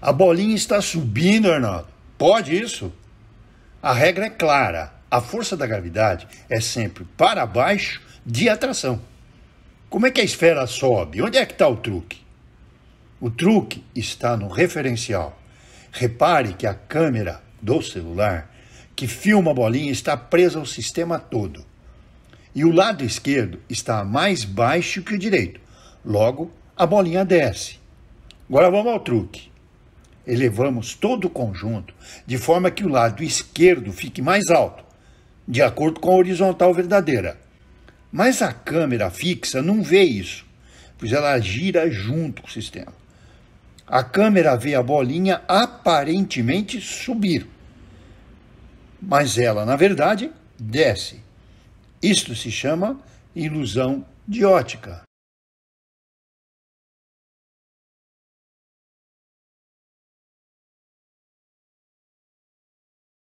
A bolinha está subindo, Arnaldo. Pode isso? A regra é clara. A força da gravidade é sempre para baixo de atração. Como é que a esfera sobe? Onde é que está o truque? O truque está no referencial. Repare que a câmera do celular que filma a bolinha está presa ao sistema todo. E o lado esquerdo está mais baixo que o direito. Logo, a bolinha desce. Agora vamos ao truque elevamos todo o conjunto de forma que o lado esquerdo fique mais alto, de acordo com a horizontal verdadeira. Mas a câmera fixa não vê isso, pois ela gira junto com o sistema. A câmera vê a bolinha aparentemente subir, mas ela, na verdade, desce. Isto se chama ilusão de ótica.